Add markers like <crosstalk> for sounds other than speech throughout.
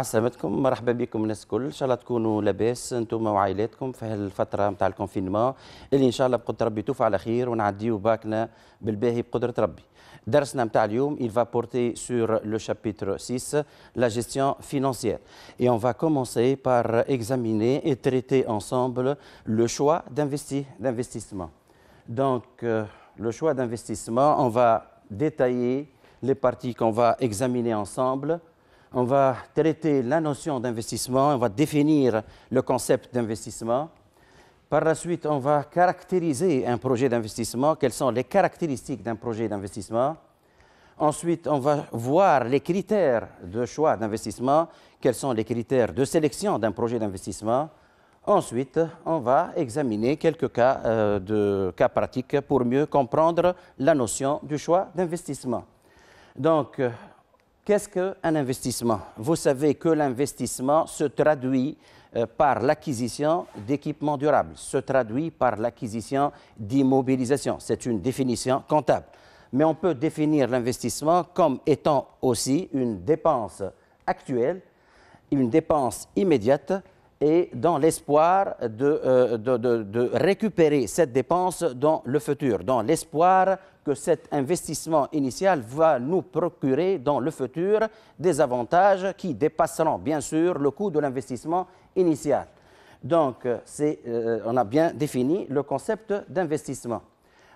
عسلامتكم مرحبا بكم الناس الكل ان شاء الله تكونوا لاباس انتم وعائلاتكم في هالفتره نتاع الكونفينمون اللي ان شاء الله بقدره ربي توفى على خير ونعديو باكنا بالباهي بقدره ربي درسنا نتاع اليوم il va porter sur le chapitre 6 la gestion financière et on va commencer par examiner et traiter ensemble le choix d'investissement donc euh, le choix d'investissement on va détailler les parties qu'on va examiner ensemble on va traiter la notion d'investissement, on va définir le concept d'investissement. Par la suite, on va caractériser un projet d'investissement, quelles sont les caractéristiques d'un projet d'investissement. Ensuite, on va voir les critères de choix d'investissement, quels sont les critères de sélection d'un projet d'investissement. Ensuite, on va examiner quelques cas, euh, de, cas pratiques pour mieux comprendre la notion du choix d'investissement. Donc, euh, Qu'est-ce qu'un investissement Vous savez que l'investissement se traduit euh, par l'acquisition d'équipements durables, se traduit par l'acquisition d'immobilisation. C'est une définition comptable. Mais on peut définir l'investissement comme étant aussi une dépense actuelle, une dépense immédiate et dans l'espoir euh, de, récupérer cette dépense dans le futur, dans l'espoir que cet investissement initial va nous procurer dans le futur des avantages qui dépasseront bien sûr le coût de l'investissement initial. Donc, euh, euh, on a bien défini le concept d'investissement.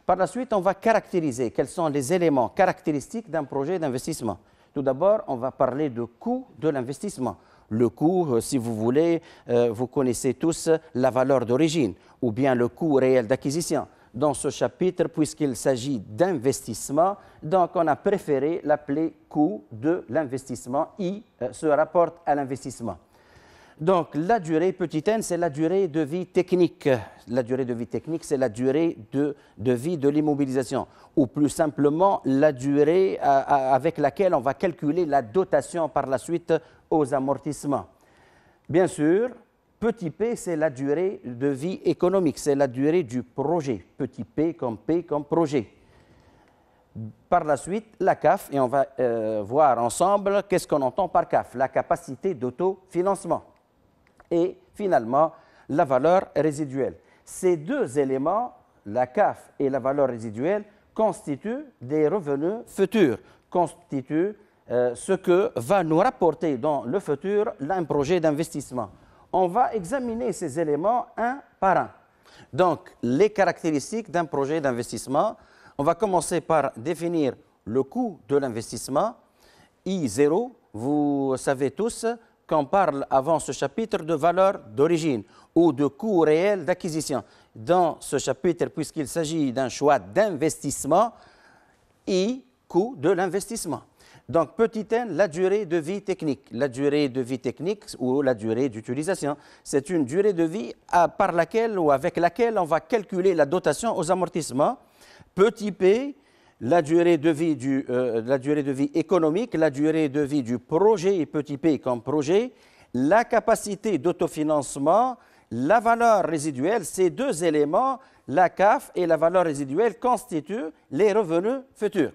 Par la suite, on va caractériser quels sont les éléments caractéristiques d'un projet d'investissement. Tout d'abord, on va parler de coût de l'investissement. Le coût, euh, si vous voulez, euh, vous connaissez tous la valeur d'origine ou bien le coût réel d'acquisition dans ce chapitre puisqu'il s'agit d'investissement. Donc, on a préféré l'appeler coût de l'investissement. I euh, se rapporte à l'investissement. Donc la durée, petit n, c'est la durée de vie technique. La durée de vie technique, c'est la durée de, vie de l'immobilisation, ou plus simplement la durée euh, euh, avec laquelle on va calculer la dotation par la suite aux amortissements. Bien sûr, petit p, c'est la durée de vie économique, c'est la durée du projet. Petit p comme p comme projet. Par la suite, la CAF, et on va euh, voir ensemble qu'est-ce qu'on entend par CAF, la capacité d'autofinancement et finalement la valeur résiduelle. Ces deux éléments, la CAF et la valeur résiduelle, constituent des revenus futurs, constituent euh, ce que va nous rapporter dans le futur un projet d'investissement. On va examiner ces éléments un par un. Donc, les caractéristiques d'un projet d'investissement, on va commencer par définir le coût de l'investissement. I0, vous savez tous, qu'on parle avant ce chapitre de valeur d'origine ou de coût réel d'acquisition. Dans ce chapitre, puisqu'il s'agit d'un choix d'investissement et coût de l'investissement. Donc, petit n, la durée de vie technique. La durée de vie technique ou la durée d'utilisation, c'est une durée de vie par laquelle ou avec laquelle on va calculer la dotation aux amortissements. Petit p, euh, la durée de vie, économique, la durée de vie du projet, petit p comme projet, la capacité d'autofinancement, la valeur résiduelle, ces deux éléments, la CAF et la valeur résiduelle, constituent les revenus futurs.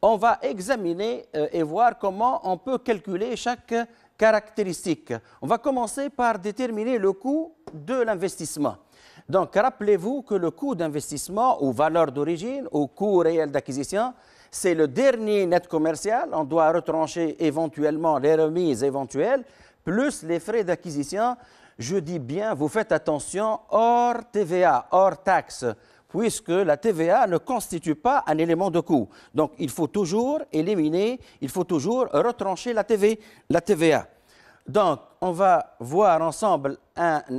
On va examiner euh, et voir comment on peut calculer chaque caractéristique. On va commencer par déterminer le coût de l'investissement. Donc rappelez-vous que le coût d'investissement ou valeur d'origine ou coût réel d'acquisition, c'est le dernier net commercial. On doit retrancher éventuellement les remises éventuelles, plus les frais d'acquisition. Je dis bien, vous faites attention hors TVA, hors taxe, puisque la TVA ne constitue pas un élément de coût. Donc il faut toujours éliminer, il faut toujours retrancher la, TV, la TVA. Donc on va voir ensemble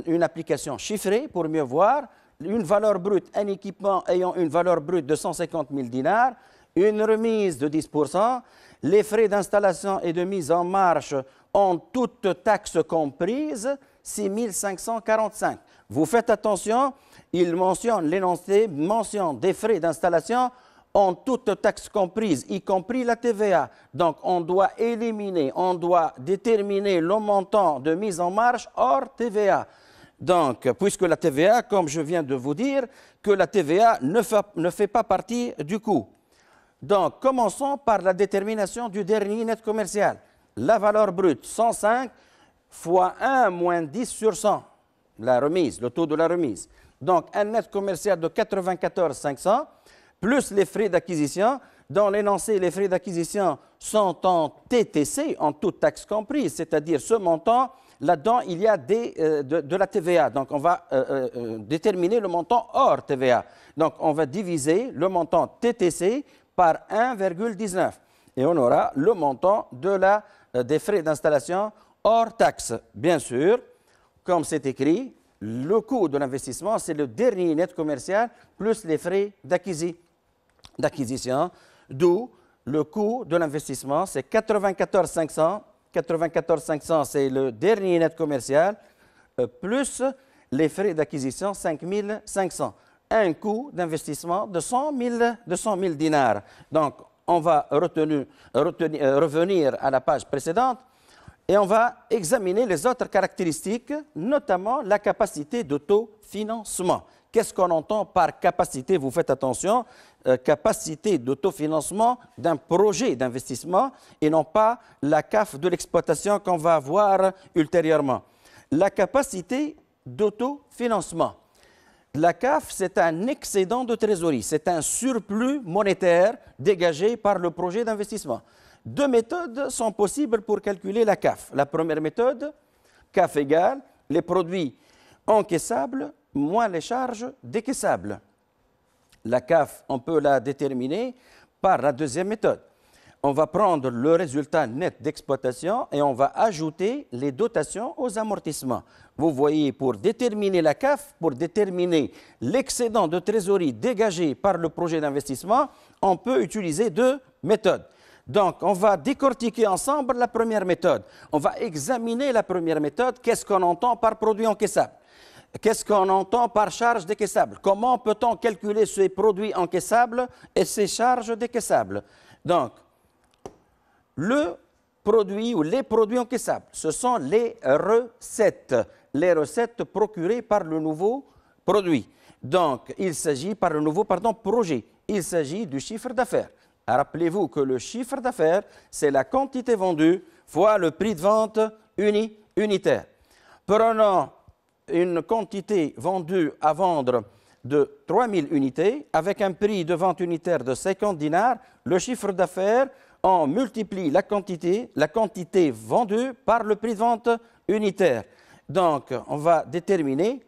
une application chiffrée pour mieux voir une valeur brute, un équipement ayant une valeur brute de 150 000 dinars, une remise de 10%, les frais d'installation et de mise en marche en toute taxe comprise 6 545. Vous faites attention, il mentionne l'énoncé, mentionne des frais d'installation en toute taxe comprise, y compris la TVA. Donc on doit éliminer, on doit déterminer le montant de mise en marche hors TVA. Donc, puisque la TVA, comme je viens de vous dire, que la TVA ne fait, pas partie du coût. Donc, commençons par la détermination du dernier net commercial. La valeur brute, 105 fois 1 moins 10 sur 100, la remise, le taux de la remise. Donc, un net commercial de 94 500 plus les frais d'acquisition. Dans l'énoncé, les frais d'acquisition sont en TTC, en toute taxe comprise, c'est-à-dire ce montant. Là-dedans, il y a des, euh, de, la TVA. Donc, on va euh, euh, déterminer le montant hors TVA. Donc, on va diviser le montant TTC par 1,19 et on aura le montant de la, des frais d'installation hors taxe. Bien sûr, comme c'est écrit, le coût de l'investissement, c'est le dernier net commercial plus les frais d'acquisition d'acquisition, d'où le coût de l'investissement, c'est 94 500. 94 500, c'est le dernier net commercial, euh, plus les frais d'acquisition, 5 500. Un coût d'investissement de 100 000, dinars. Donc, on va euh, revenir à la page précédente et on va examiner les autres caractéristiques, notamment la capacité d'autofinancement, Qu'est-ce qu'on entend par capacité Vous faites attention, euh, capacité d'autofinancement d'un projet d'investissement et non pas la CAF de l'exploitation qu'on va avoir ultérieurement. La capacité d'autofinancement. La CAF, c'est un excédent de trésorerie, c'est un surplus monétaire dégagé par le projet d'investissement. Deux méthodes sont possibles pour calculer la CAF. La première méthode, CAF égale les produits encaissables moins les charges décaissables. La CAF, on peut la déterminer par la deuxième méthode. On va prendre le résultat net d'exploitation et on va ajouter les dotations aux amortissements. Vous voyez, pour déterminer la CAF, pour déterminer l'excédent de trésorerie dégagé par le projet d'investissement, on peut utiliser deux méthodes. Donc, on va décortiquer ensemble la première méthode. On va examiner la première méthode. Qu'est-ce qu'on entend par produit encaissable Qu'est-ce qu'on entend par charge décaissable Comment peut-on calculer ces produits encaissables et ces charges décaissables Donc, le produit ou les produits encaissables, ce sont les recettes, les recettes procurées par le nouveau produit. Donc, il s'agit par le nouveau pardon, projet, il s'agit du chiffre d'affaires. Rappelez-vous que le chiffre d'affaires, c'est la quantité vendue fois le prix de vente unitaire. Prenons une quantité vendue à vendre de 3000 unités avec un prix de vente unitaire de 50 dinars, le chiffre d'affaires en multiplie la quantité, la quantité vendue par le prix de vente unitaire. Donc, on va déterminer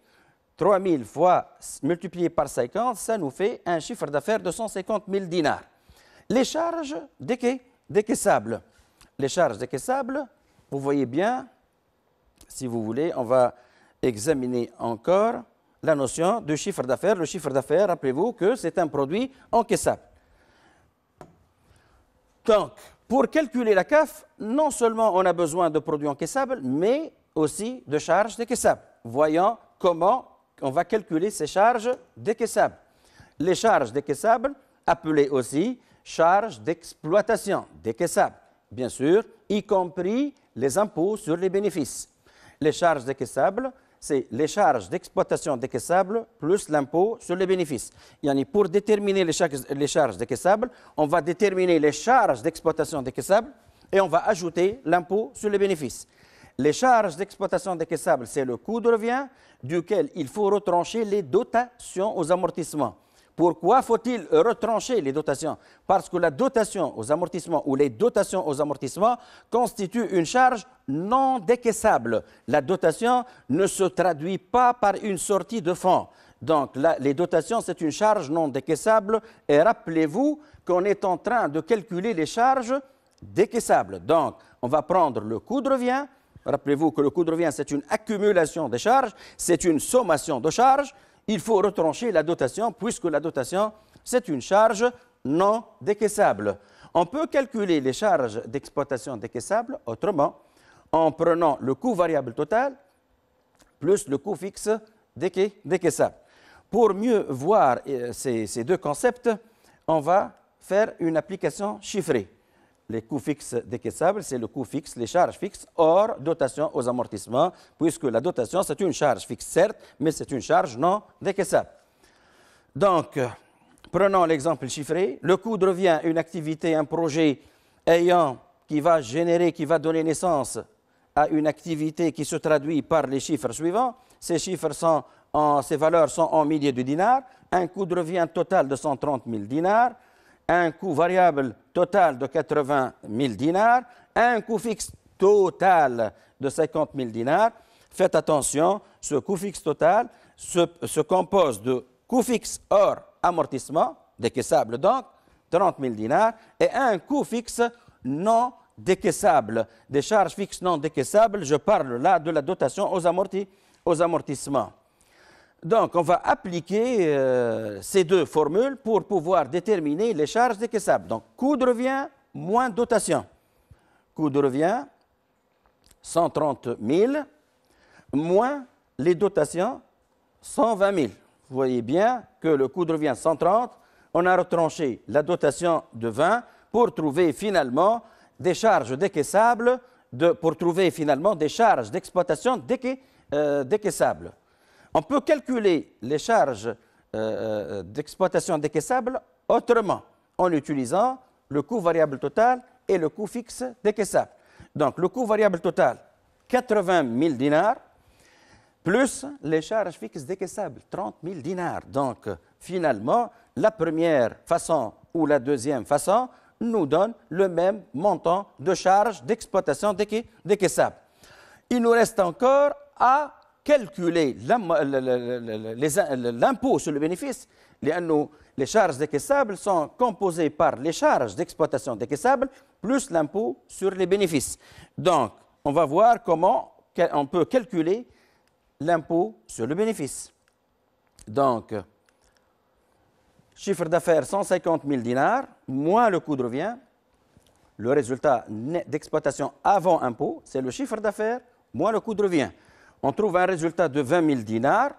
3000 fois multiplié par 50, ça nous fait un chiffre d'affaires de 150 000 dinars. Les charges décaissables. Les charges décaissables, vous voyez bien, si vous voulez, on va examiner encore la notion de chiffre d'affaires. Le chiffre d'affaires, rappelez-vous que c'est un produit encaissable. Donc, pour calculer la CAF, non seulement on a besoin de produits encaissables, mais aussi de charges décaissables. Voyons comment on va calculer ces charges décaissables. Les charges décaissables, appelées aussi charges d'exploitation décaissables, bien sûr, y compris les impôts sur les bénéfices. Les charges décaissables c'est les charges d'exploitation décaissables plus l'impôt sur les bénéfices. pour déterminer les, charges, les charges décaissables, on va déterminer les charges d'exploitation décaissables et on va ajouter l'impôt sur les bénéfices. Les charges d'exploitation décaissables, c'est le coût de revient duquel il faut retrancher les dotations aux amortissements. Pourquoi faut-il retrancher les dotations Parce que la dotation aux amortissements ou les dotations aux amortissements constituent une charge non décaissable. La dotation ne se traduit pas par une sortie de fonds. Donc les dotations, c'est une charge non décaissable. Et rappelez-vous qu'on est en train de calculer les charges décaissables. Donc on va prendre le coût de revient. Rappelez-vous que le coût de revient, c'est une accumulation des charges, c'est une sommation de charges il faut retrancher la dotation puisque la dotation, c'est une charge non décaissable. On peut calculer les charges d'exploitation décaissables autrement en prenant le coût variable total plus le coût fixe décaissable. Pour mieux voir euh, ces, ces deux concepts, on va faire une application chiffrée les coûts fixes décaissables, c'est le coût fixe, les charges fixes, hors dotation aux amortissements, puisque la dotation, c'est une charge fixe, certes, mais c'est une charge non décaissable. Donc, prenons l'exemple chiffré. Le coût de revient une activité, un projet ayant, qui va générer, qui va donner naissance à une activité qui se traduit par les chiffres suivants. Ces chiffres sont en, ces valeurs sont en milliers de dinars. Un coût de revient total de 130 000 dinars un coût variable total de 80 000 dinars, un coût fixe total de 50 000 dinars. Faites attention, ce coût fixe total se, compose de coût fixe hors amortissement, décaissable donc, 30 000 dinars, et un coût fixe non décaissable, des charges fixes non décaissables. Je parle là de la dotation aux amortissements donc, on va appliquer euh, ces deux formules pour pouvoir déterminer les charges décaissables. Donc, coût de revient moins dotation. Coût de revient, 130 000, moins les dotations, 120 000. Vous voyez bien que le coût de revient, 130, on a retranché la dotation de 20 pour trouver finalement des charges décaissables, pour trouver finalement des charges d'exploitation euh, décaissables. On peut calculer les charges euh, euh, d'exploitation décaissables autrement, en utilisant le coût variable total et le coût fixe décaissable. Donc, le coût variable total, 80 000 dinars, plus les charges fixes décaissables, 30 000 dinars. Donc, finalement, la première façon ou la deuxième façon nous donne le même montant de charges d'exploitation décaissable. Il nous reste encore à calculer l'impôt sur le bénéfice, les charges décaissables sont composées par les charges d'exploitation décaissables plus l'impôt sur les bénéfices. Donc, on va voir comment on peut calculer l'impôt sur le bénéfice. Donc, chiffre d'affaires 150 000 dinars, moins le coût de revient, le résultat d'exploitation avant impôt, c'est le chiffre d'affaires moins le coût de revient on trouve un résultat de 20 000 dinars,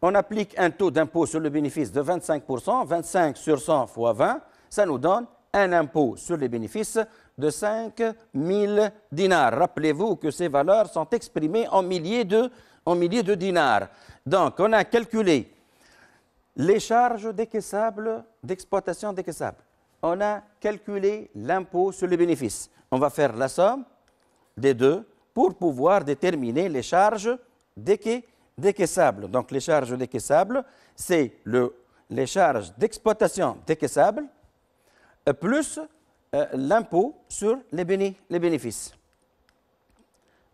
on applique un taux d'impôt sur le bénéfice de 25%, 25 sur 100 fois 20, ça nous donne un impôt sur les bénéfices de 5 000 dinars. Rappelez-vous que ces valeurs sont exprimées en milliers, de, dinars. Donc, on a calculé les charges décaissables d'exploitation décaissable. On a calculé l'impôt sur les bénéfices. On va faire la somme des deux pour pouvoir déterminer les charges décaissables. Donc les charges décaissables, c'est le, les charges d'exploitation décaissables euh, plus euh, l'impôt sur les, les, bénéfices.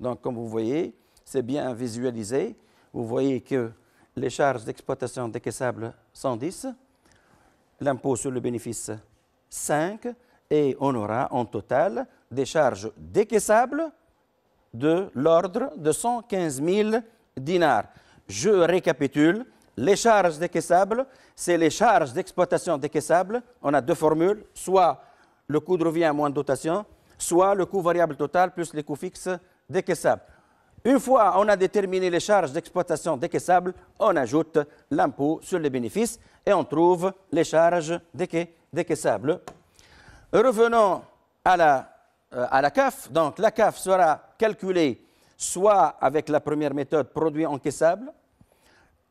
Donc comme vous voyez, c'est bien visualisé. Vous voyez que les charges d'exploitation décaissables 110, l'impôt sur le bénéfice 5, et on aura en total des charges décaissables de l'ordre de 115 000 dinars. Je récapitule. Les charges décaissables, c'est les charges d'exploitation décaissables. On a deux formules, soit le coût de revient moins de dotation, soit le coût variable total plus les coûts fixes décaissables. Une fois on a déterminé les charges d'exploitation décaissables, on ajoute l'impôt sur les bénéfices et on trouve les charges décaissables. Revenons à la euh, à la CAF. Donc la CAF sera calculée soit avec la première méthode produit encaissable,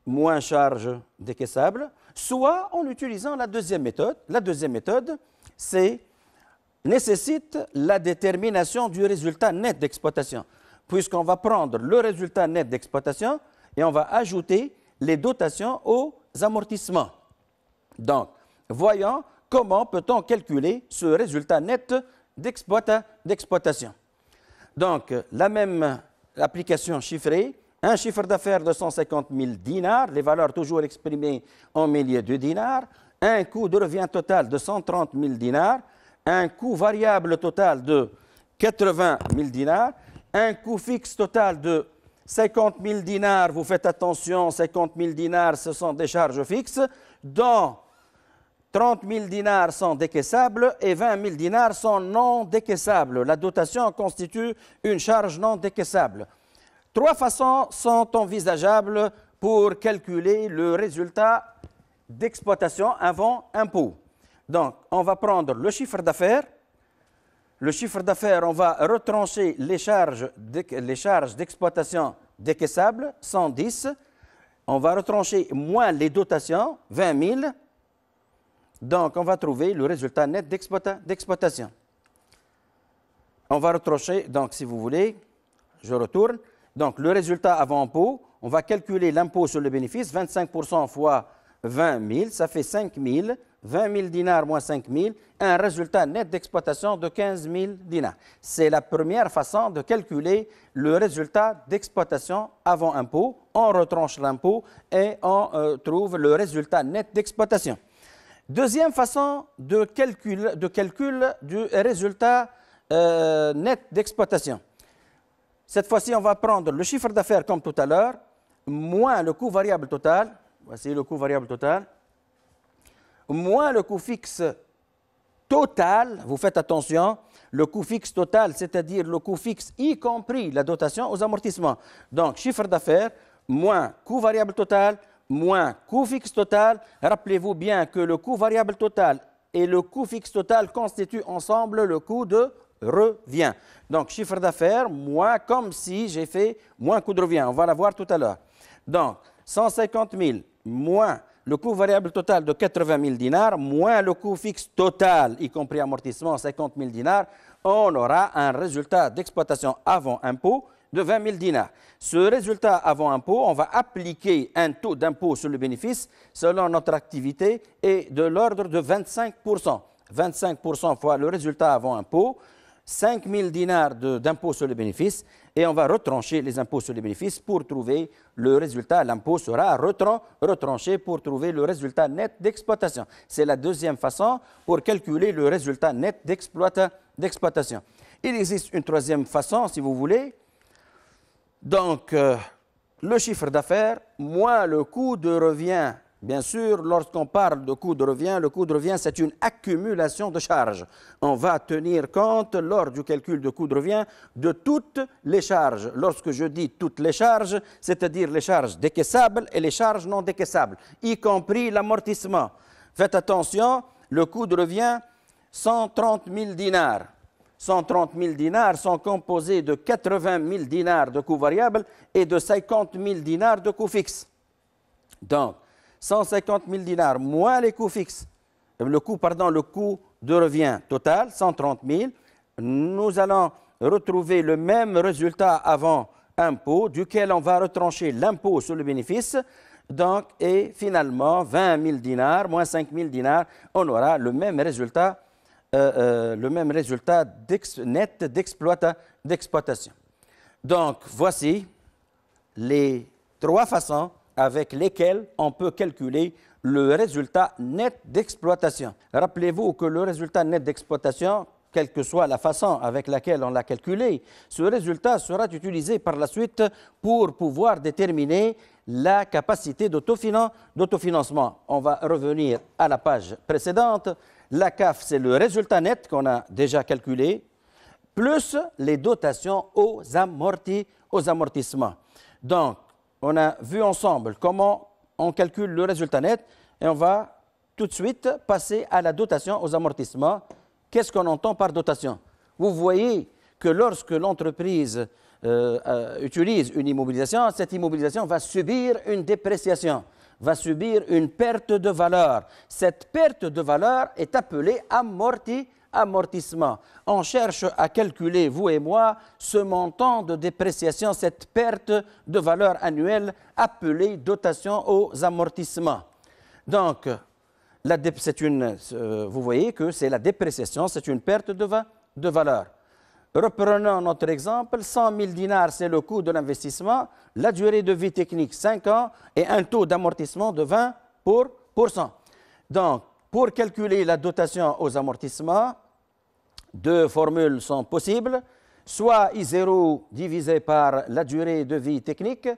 moins charge décaissable, soit en utilisant la deuxième méthode. La deuxième méthode, c'est nécessite la détermination du résultat net d'exploitation, puisqu'on va prendre le résultat net d'exploitation et on va ajouter les dotations aux amortissements. Donc, voyons comment peut-on calculer ce résultat net d'exploitation. Donc, euh, la même application chiffrée, un chiffre d'affaires de 150 000 dinars, les valeurs toujours exprimées en milliers de dinars, un coût de revient total de 130 000 dinars, un coût variable total de 80 000 dinars, un coût fixe total de 50 000 dinars, vous faites attention, 50 000 dinars, ce sont des charges fixes, dans 30 000 dinars sont décaissables et 20 000 dinars sont non décaissables. La dotation constitue une charge non décaissable. Trois façons sont envisageables pour calculer le résultat d'exploitation avant impôt. Donc, on va prendre le chiffre d'affaires. Le chiffre d'affaires, on va retrancher les charges d'exploitation décaissables, 110. On va retrancher moins les dotations, 20 000 donc, on va trouver le résultat net d'exploitation. On va retrancher. donc, si vous voulez, je retourne. Donc, le résultat avant impôt, on va calculer l'impôt sur le bénéfice, 25 fois 20 000, ça fait 5 000. 20 000 dinars moins 5 000, un résultat net d'exploitation de 15 000 dinars. C'est la première façon de calculer le résultat d'exploitation avant impôt. On retranche l'impôt et on euh, trouve le résultat net d'exploitation. Deuxième façon de calcul, de calcul du résultat euh, net d'exploitation. Cette fois-ci, on va prendre le chiffre d'affaires comme tout à l'heure, moins le coût variable total, voici le coût variable total, moins le coût fixe total, vous faites attention, le coût fixe total, c'est-à-dire le coût fixe y compris la dotation aux amortissements. Donc, chiffre d'affaires moins coût variable total moins coût fixe total. Rappelez-vous bien que le coût variable total et le coût fixe total constituent ensemble le coût de revient. Donc, chiffre d'affaires, moins comme si j'ai fait moins coût de revient. On va la voir tout à l'heure. Donc, 150 000 moins le coût variable total de 80 000 dinars, moins le coût fixe total, y compris amortissement, 50 000 dinars, on aura un résultat d'exploitation avant impôt de 20 000 dinars. Ce résultat avant impôt, on va appliquer un taux d'impôt sur le bénéfice selon notre activité et de l'ordre de 25 25 fois le résultat avant impôt, 5 000 dinars d'impôt sur le bénéfice et on va retrancher les impôts sur le bénéfice pour trouver le résultat. L'impôt sera retranché pour trouver le résultat net d'exploitation. C'est la deuxième façon pour calculer le résultat net d'exploitation. Il existe une troisième façon, si vous voulez, donc, euh, le chiffre d'affaires, moins le coût de revient. Bien sûr, lorsqu'on parle de coût de revient, le coût de revient, c'est une accumulation de charges. On va tenir compte, lors du calcul de coût de revient, de toutes les charges. Lorsque je dis toutes les charges, c'est-à-dire les charges décaissables et les charges non décaissables, y compris l'amortissement. Faites attention, le coût de revient, 130 000 dinars. 130 000 dinars sont composés de 80 000 dinars de coûts variables et de 50 000 dinars de coûts fixes. Donc, 150 000 dinars moins les coûts fixes, le coût, pardon, le coût de revient total, 130 000. Nous allons retrouver le même résultat avant impôt, duquel on va retrancher l'impôt sur le bénéfice. Donc, et finalement, 20 000 dinars moins 5 000 dinars, on aura le même résultat euh, euh, le même résultat net d'exploitation. Donc, voici les trois façons avec lesquelles on peut calculer le résultat net d'exploitation. Rappelez-vous que le résultat net d'exploitation, quelle que soit la façon avec laquelle on l'a calculé, ce résultat sera utilisé par la suite pour pouvoir déterminer la capacité d'autofinancement. On va revenir à la page précédente la CAF, c'est le résultat net qu'on a déjà calculé, plus les dotations aux, aux amortissements. Donc, on a vu ensemble comment on calcule le résultat net et on va tout de suite passer à la dotation aux amortissements. Qu'est-ce qu'on entend par dotation Vous voyez que lorsque l'entreprise euh, euh, utilise une immobilisation, cette immobilisation va subir une dépréciation va subir une perte de valeur. Cette perte de valeur est appelée amorti, amortissement. On cherche à calculer, vous et moi, ce montant de dépréciation, cette perte de valeur annuelle appelée dotation aux amortissements. Donc, euh, vous voyez que c'est la dépréciation, c'est une perte de, de valeur. Reprenons notre exemple, 100 000 dinars, c'est le coût de l'investissement, la durée de vie technique 5 ans et un taux d'amortissement de 20%. Donc, pour calculer la dotation aux amortissements, deux formules sont possibles, soit I0 divisé par la durée de vie technique,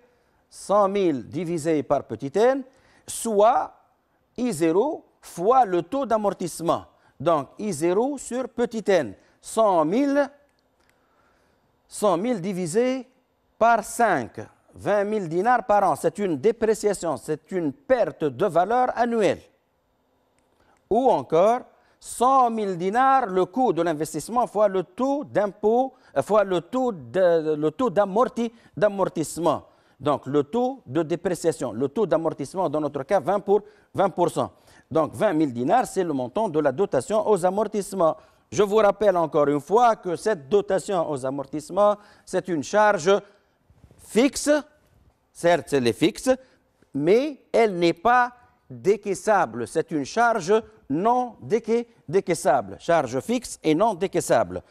100 000 divisé par petit n, soit I0 fois le taux d'amortissement. Donc, I0 sur petit n, 100 000 100 000 divisé par 5, 20 000 dinars par an, c'est une dépréciation, c'est une perte de valeur annuelle. Ou encore, 100 000 dinars, le coût de l'investissement fois le taux d'impôt, euh, fois le taux d'amortissement. Donc, le taux de dépréciation, le taux d'amortissement, dans notre cas, 20 pour 20 Donc, 20 000 dinars, c'est le montant de la dotation aux amortissements. Je vous rappelle encore une fois que cette dotation aux amortissements, c'est une charge fixe, certes elle est fixe, mais elle n'est pas décaissable. C'est une charge non décaissable, charge fixe et non décaissable.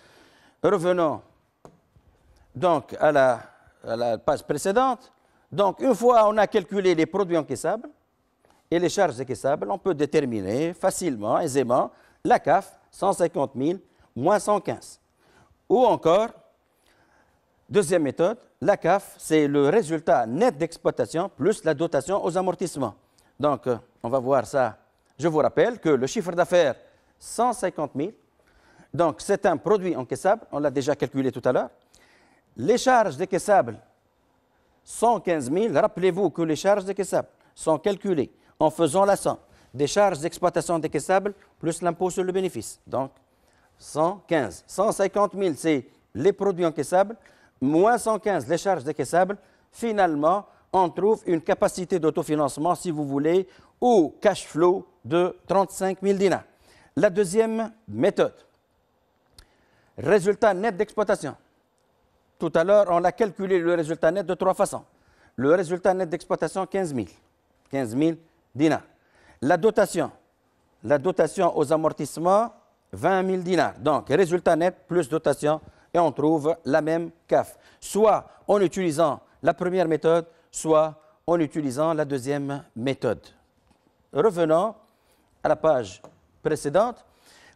Revenons donc à la, page précédente. Donc, une fois on a calculé les produits encaissables et les charges encaissables, on peut déterminer facilement, aisément, la CAF 150 000, moins 115. Ou encore, deuxième méthode, la CAF, c'est le résultat net d'exploitation plus la dotation aux amortissements. Donc, euh, on va voir ça. Je vous rappelle que le chiffre d'affaires, 150 000. Donc, c'est un produit encaissable, on l'a déjà calculé tout à l'heure. Les charges décaissables, 115 000. Rappelez-vous que les charges décaissables sont calculées en faisant la somme des charges d'exploitation décaissables plus l'impôt sur le bénéfice. Donc, 115. 150 000, c'est les produits encaissables, moins 115, les charges décaissables. Finalement, on trouve une capacité d'autofinancement, si vous voulez, ou cash flow de 35 000 dinars. La deuxième méthode, résultat net d'exploitation. Tout à l'heure, on a calculé le résultat net de trois façons. Le résultat net d'exploitation, 15 000. 15 000 dinars. La dotation, la dotation aux amortissements, 20 000 dinars. Donc, résultat net plus dotation, et on trouve la même CAF. Soit en utilisant la première méthode, soit en utilisant la deuxième méthode. Revenons à la page précédente.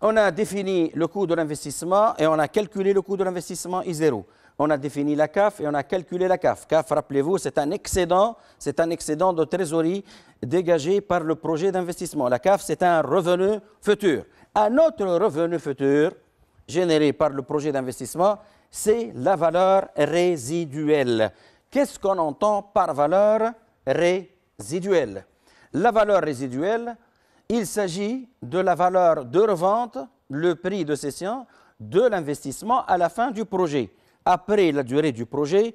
On a défini le coût de l'investissement et on a calculé le coût de l'investissement I0 on a défini la CAF et on a calculé la CAF. CAF, rappelez-vous, c'est un excédent, c'est un excédent de trésorerie dégagé par le projet d'investissement. La CAF, c'est un revenu futur. Un autre revenu futur généré par le projet d'investissement, c'est la valeur résiduelle. Qu'est-ce qu'on entend par valeur résiduelle La valeur résiduelle, il s'agit de la valeur de revente, le prix de cession de l'investissement à la fin du projet après la durée du projet,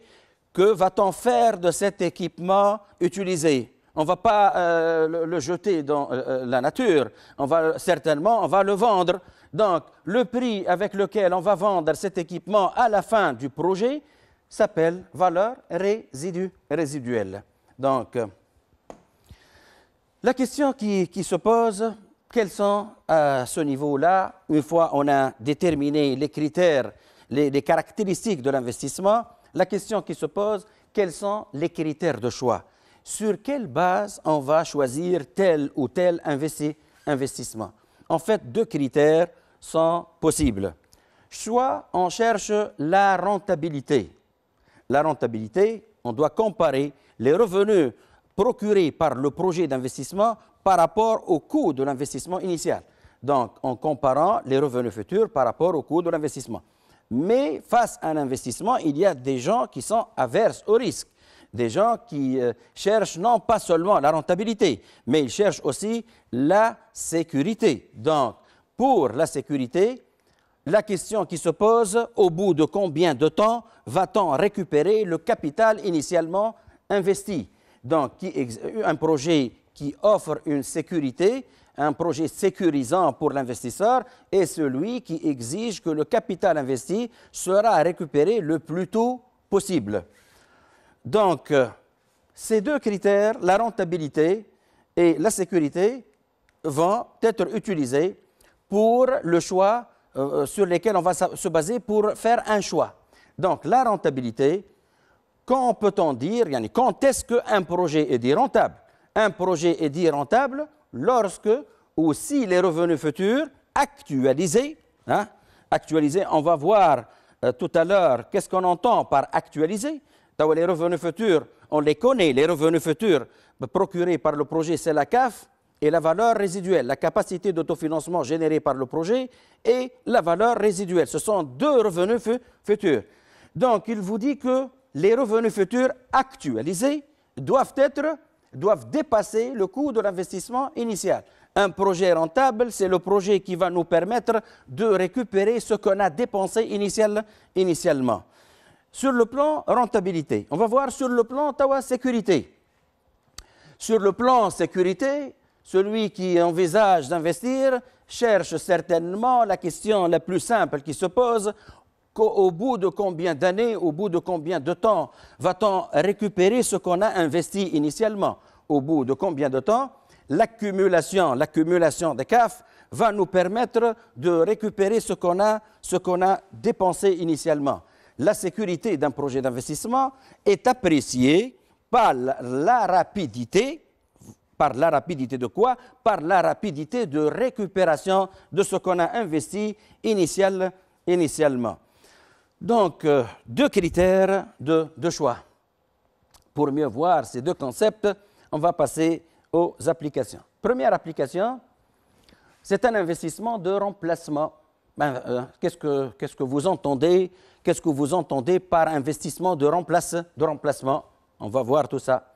que va-t-on faire de cet équipement utilisé On ne va pas euh, le, jeter dans euh, euh, la nature, on va, certainement on va le vendre. Donc le prix avec lequel on va vendre cet équipement à la fin du projet s'appelle valeur résiduelle. Donc la question qui, se pose, quels sont à ce niveau-là, une fois on a déterminé les critères les, caractéristiques de l'investissement, la question qui se pose, quels sont les critères de choix Sur quelle base on va choisir tel ou tel investissement En fait, deux critères sont possibles. Soit on cherche la rentabilité. La rentabilité, on doit comparer les revenus procurés par le projet d'investissement par rapport au coût de l'investissement initial. Donc, en comparant les revenus futurs par rapport au coût de l'investissement. Mais face à un investissement, il y a des gens qui sont averses au risque, des gens qui euh, cherchent non pas seulement la rentabilité, mais ils cherchent aussi la sécurité. Donc, pour la sécurité, la question qui se pose, au bout de combien de temps va-t-on récupérer le capital initialement investi Donc, un projet qui offre une sécurité un projet sécurisant pour l'investisseur est celui qui exige que le capital investi sera récupéré le plus tôt possible. Donc, euh, ces deux critères, la rentabilité et la sécurité, vont être utilisés pour le choix euh, euh, sur lesquels on va se baser pour faire un choix. Donc, la rentabilité, quand peut-on dire, quand est-ce qu'un projet est dit rentable Un projet est dit rentable lorsque aussi les revenus futurs actualisés, hein, on va voir euh, tout à l'heure qu'est-ce qu'on entend par actualisé. Les revenus futurs, on les connaît, les revenus futurs procurés par le projet, c'est la CAF, et la valeur résiduelle, la capacité d'autofinancement générée par le projet et la valeur résiduelle. Ce sont deux revenus futurs. Donc, il vous dit que les revenus futurs actualisés doivent être doivent dépasser le coût de l'investissement initial. Un projet rentable, c'est le projet qui va nous permettre de récupérer ce qu'on a dépensé initialement. Sur le plan rentabilité, on va voir sur le plan Tawa sécurité. Sur le plan sécurité, celui qui envisage d'investir cherche certainement la question la plus simple qui se pose au bout de combien d'années, au bout de combien de temps va-t-on récupérer ce qu'on a investi initialement Au bout de combien de temps L'accumulation, l'accumulation des CAF va nous permettre de récupérer ce qu'on a, a dépensé initialement. La sécurité d'un projet d'investissement est appréciée par la rapidité, par la rapidité de quoi Par la rapidité de récupération de ce qu'on a investi initialement. Donc, euh, deux critères de, choix. Pour mieux voir ces deux concepts, on va passer aux applications. Première application, c'est un investissement de remplacement. Ben, euh, qu'est-ce, que, vous entendez Qu'est-ce que vous entendez par investissement de, de remplacement On va voir tout ça.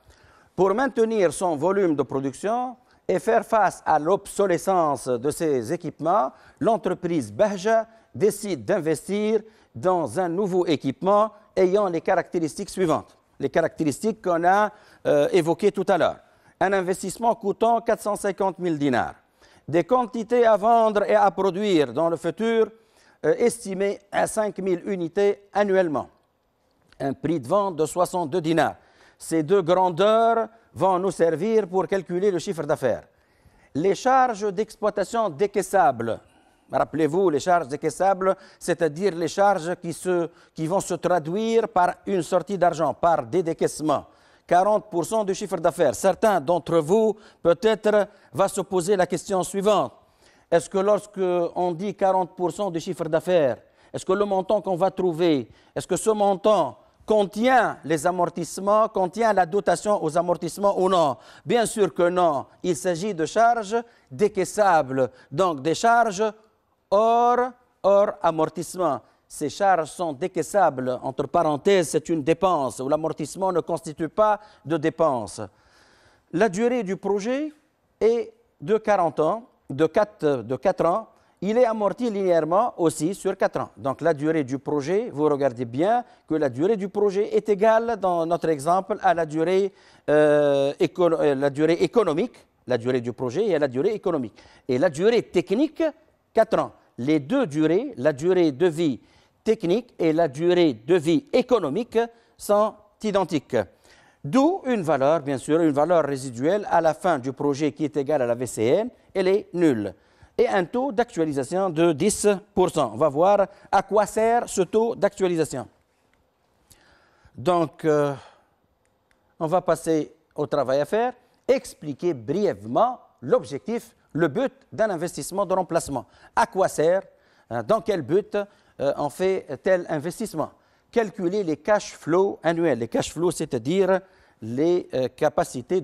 Pour maintenir son volume de production, et faire face à l'obsolescence de ces équipements, l'entreprise Bahja décide d'investir dans un nouveau équipement ayant les caractéristiques suivantes, les caractéristiques qu'on a euh, évoquées tout à l'heure. Un investissement coûtant 450 000 dinars, des quantités à vendre et à produire dans le futur euh, estimées à 5 000 unités annuellement, un prix de vente de 62 dinars, ces deux grandeurs vont nous servir pour calculer le chiffre d'affaires. Les charges d'exploitation décaissables. Rappelez-vous, les charges décaissables, c'est-à-dire les charges qui, qui vont se traduire par une sortie d'argent, par des décaissements. 40% du chiffre d'affaires. Certains d'entre vous, peut-être, va se poser la question suivante. Est-ce que lorsque on dit 40% du chiffre d'affaires, est-ce que le montant qu'on va trouver, est-ce que ce montant contient les amortissements, contient la dotation aux amortissements ou non Bien sûr que non. Il s'agit de charges décaissables, donc des charges hors, hors amortissement. Ces charges sont décaissables. Entre parenthèses, c'est une dépense ou l'amortissement ne constitue pas de dépense. La durée du projet est de 40 ans, de 4, de 4 ans il est amorti linéairement aussi sur 4 ans. Donc la durée du projet, vous regardez bien que la durée du projet est égale dans notre exemple à la durée, euh, euh, la durée économique, la durée du projet et à la durée économique. Et la durée technique, 4 ans. Les deux durées, la durée de vie technique et la durée de vie économique sont identiques. D'où une valeur, bien sûr, une valeur résiduelle à la fin du projet qui est égale à la VCN, elle est nulle et un taux d'actualisation de 10%. On va voir à quoi sert ce taux d'actualisation. Donc, euh, on va passer au travail à faire, expliquer brièvement l'objectif, le but d'un investissement de remplacement. À quoi sert euh, Dans quel but euh, on fait tel investissement Calculer les cash flows annuels. Les cash flows, c'est-à-dire les taux capacités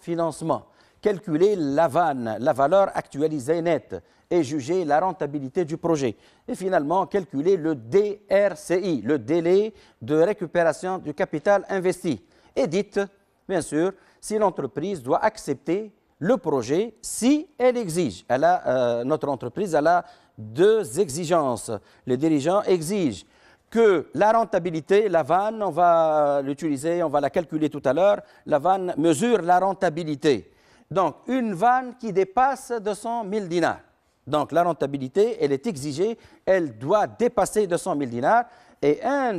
financement calculer la vanne, la valeur actualisée nette et juger la rentabilité du projet. Et finalement, calculer le DRCI, le délai de récupération du capital investi. Et dites, bien sûr, si l'entreprise doit accepter le projet si elle exige. Euh, notre entreprise a deux exigences. Les dirigeants exigent que la rentabilité, la vanne, on va euh, l'utiliser, on va la calculer tout à l'heure, la vanne mesure la rentabilité. Donc, une vanne qui dépasse 200 000 dinars. Donc, la rentabilité, elle est exigée, elle doit dépasser 200 000 dinars et un un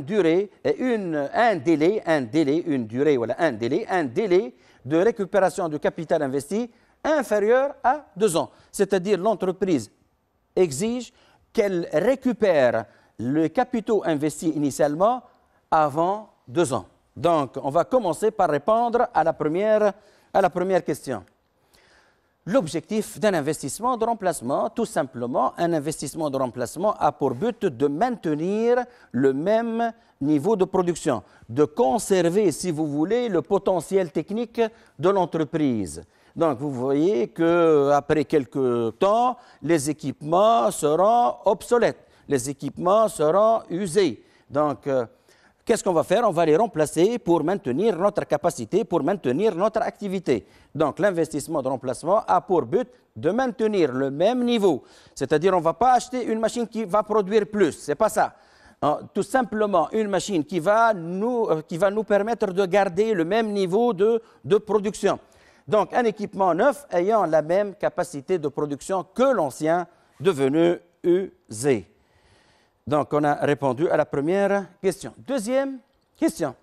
délai, un délai, une durée, un délai, un délai de récupération du capital investi inférieur à deux ans. C'est-à-dire, l'entreprise exige qu'elle récupère le capital investi initialement avant deux ans. Donc, on va commencer par répondre à à la première question. L'objectif d'un investissement de remplacement, tout simplement, un investissement de remplacement a pour but de maintenir le même niveau de production, de conserver, si vous voulez, le potentiel technique de l'entreprise. Donc, vous voyez que après quelques temps, les équipements seront obsolètes, les équipements seront usés. Donc, euh, Qu'est-ce qu'on va faire On va les remplacer pour maintenir notre capacité, pour maintenir notre activité. Donc l'investissement de remplacement a pour but de maintenir le même niveau. C'est-à-dire on ne va pas acheter une machine qui va produire plus, c'est pas ça. Hein, tout simplement une machine euh, qui va, nous, permettre de garder le même niveau de, de production. Donc un équipement neuf ayant la même capacité de production que l'ancien devenu usé. Donc, on a répondu à la première question. Deuxième question.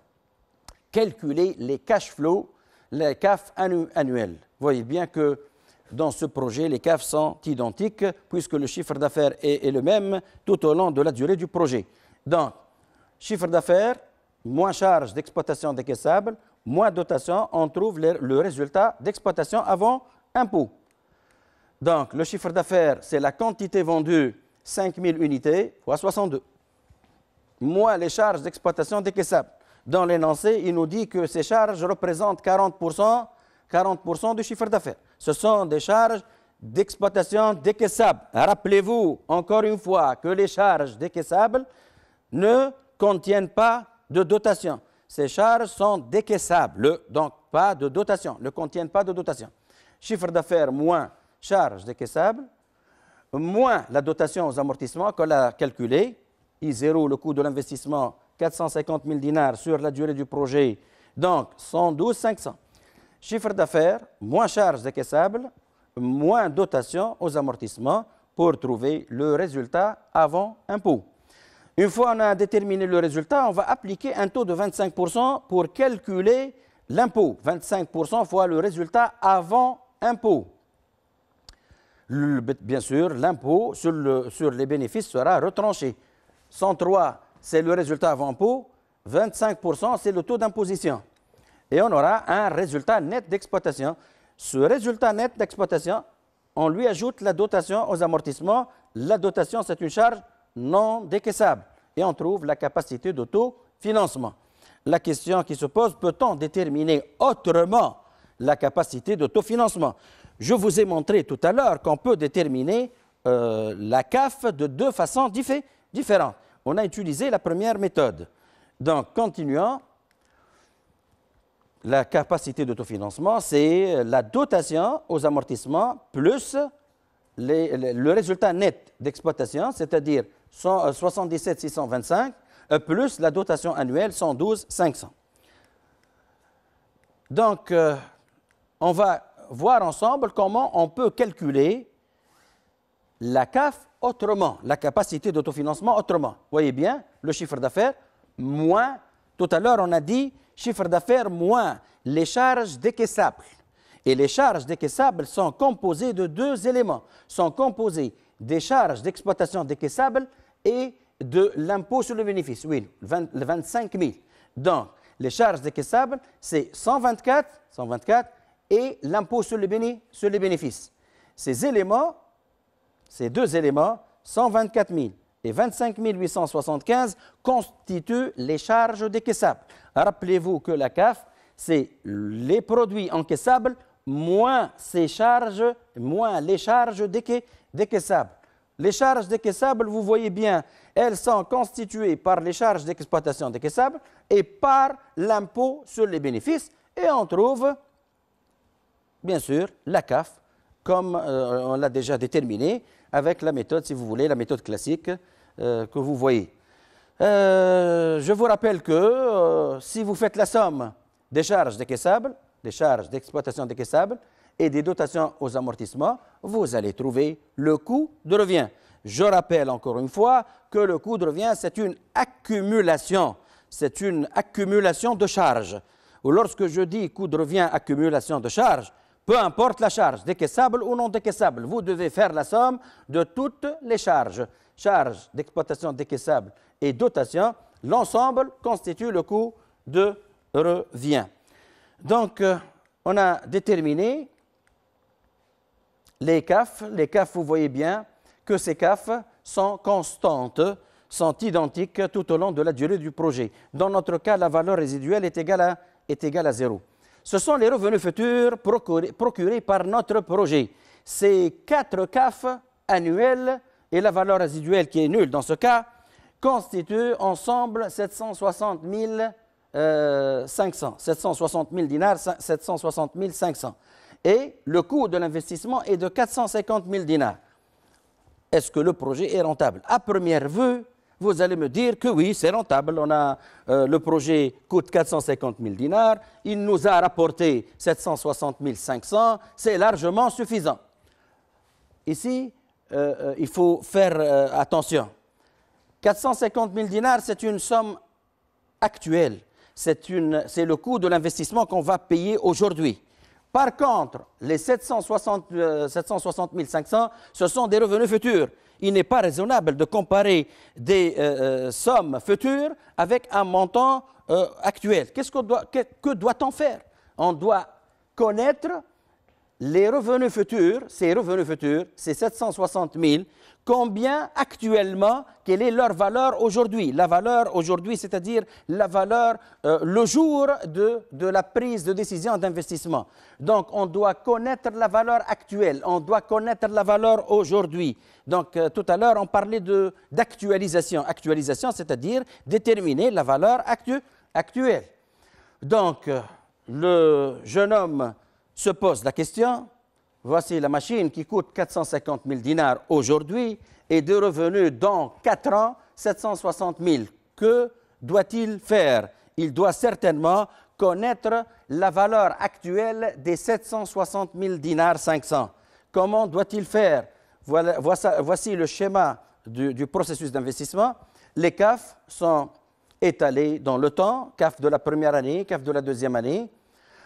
Calculer les cash flows, les CAF annuels. voyez bien que dans ce projet, les CAF sont identiques puisque le chiffre d'affaires est, le même tout au long de la durée du projet. Donc, chiffre d'affaires, moins charge d'exploitation décaissable, moins dotation, on trouve le, le résultat d'exploitation avant impôt. Donc, le chiffre d'affaires, c'est la quantité vendue 5000 unités fois 62, moins les charges d'exploitation décaissables. Dans l'énoncé, il nous dit que ces charges représentent 40%, 40 du chiffre d'affaires. Ce sont des charges d'exploitation décaissables. Rappelez-vous encore une fois que les charges décaissables ne contiennent pas de dotation. Ces charges sont décaissables, donc pas de dotation, ne contiennent pas de dotation. Chiffre d'affaires moins charges décaissables moins la dotation aux amortissements qu'on a calculé. I0, le coût de l'investissement, 450 000 dinars sur la durée du projet, donc 112 500. Chiffre d'affaires, moins charges décaissables, moins dotation aux amortissements pour trouver le résultat avant impôt. Une fois on a déterminé le résultat, on va appliquer un taux de 25% pour calculer l'impôt. 25% fois le résultat avant impôt bien sûr, l'impôt sur, sur les bénéfices sera retranché. 103, c'est le résultat avant impôt. 25%, c'est le taux d'imposition. Et on aura un résultat net d'exploitation. Ce résultat net d'exploitation, on lui ajoute la dotation aux amortissements. La dotation, c'est une charge non décaissable. Et on trouve la capacité d'autofinancement. La question qui se pose, peut-on déterminer autrement la capacité d'autofinancement je vous ai montré tout à l'heure qu'on peut déterminer euh, la CAF de deux façons différentes. On a utilisé la première méthode. Donc, continuant, la capacité d'autofinancement, c'est la dotation aux amortissements plus le, résultat net d'exploitation, c'est-à-dire 77 euh, euh, plus la dotation annuelle 112,500. Donc, on va voir ensemble comment on peut calculer la CAF autrement, la capacité d'autofinancement autrement. Voyez bien, le chiffre d'affaires moins, tout à l'heure on a dit chiffre d'affaires moins les charges décaissables. Et les charges décaissables sont composées de deux éléments, sont composées des charges d'exploitation décaissables et de l'impôt sur le bénéfice, oui, le, 25 000. Donc, les charges décaissables, c'est 124, 124 et l'impôt sur, les sur les bénéfices. Ces éléments, ces deux éléments, 124 000 et 25 875 constituent les charges des caissables. Rappelez-vous que la CAF, c'est les produits encaissables moins ces charges, moins les charges des, caissables. Les charges des caissables, vous voyez bien, elles sont constituées par les charges d'exploitation des caissables et par l'impôt sur les bénéfices. Et on trouve bien sûr, la CAF, comme euh, on l'a déjà déterminé, avec la méthode, si vous voulez, la méthode classique euh, que vous voyez. Euh, je vous rappelle que si vous faites la somme des charges décaissables, des charges d'exploitation décaissables et des dotations aux amortissements, vous allez trouver le coût de revient. Je rappelle encore une fois que le coût de revient, c'est une accumulation. C'est une accumulation de charges. Lorsque je dis coût de revient, accumulation de charges, peu importe la charge, décaissable ou non décaissable, vous devez faire la somme de toutes les charges, charges d'exploitation décaissable et dotation, l'ensemble constitue le coût de revient. Donc, euh, on a déterminé les CAF. Les CAF, vous voyez bien que ces CAF sont constantes, sont identiques tout au long de la durée du projet. Dans notre cas, la valeur résiduelle est égale à, est égale à zéro. Ce sont les revenus futurs procurés, par notre projet. Ces quatre CAF annuels et la valeur résiduelle qui est nulle dans ce cas constituent ensemble 760 500, 760 000 dinars, 760 500. Et le coût de l'investissement est de 450 000 dinars. Est-ce que le projet est rentable À première vue, vous allez me dire que oui, c'est rentable. On a, euh, le projet coûte 450 000 dinars, il nous a rapporté 760 500, c'est largement suffisant. Ici, euh, euh, il faut faire attention. 450 000 dinars, c'est une somme actuelle. C'est le coût de l'investissement qu'on va payer aujourd'hui. Par contre, les 760, 760 500, ce sont des revenus futurs il n'est pas raisonnable de comparer des euh, euh, sommes futures avec un montant euh, actuel. Qu'est-ce qu'on doit, que doit-on faire On doit connaître les revenus futurs, ces revenus futurs, c'est 760 000, combien actuellement, quelle est leur valeur aujourd'hui La valeur aujourd'hui, c'est-à-dire la valeur euh, le jour de, la prise de décision d'investissement. Donc, on doit connaître la valeur actuelle, on doit connaître la valeur aujourd'hui. Donc, euh, tout à l'heure, on parlait d'actualisation. Actualisation, c'est-à-dire déterminer la valeur actuelle. Donc, euh, le jeune homme se pose la question, voici la machine qui coûte 450 000 dinars aujourd'hui et de revenus dans 4 ans 760 000. Que doit-il faire Il doit certainement connaître la valeur actuelle des 760 000 dinars 500. Comment doit-il faire voilà, Voici le schéma du processus d'investissement. Les CAF sont étalés dans le temps, CAF de la première année, CAF de la deuxième année,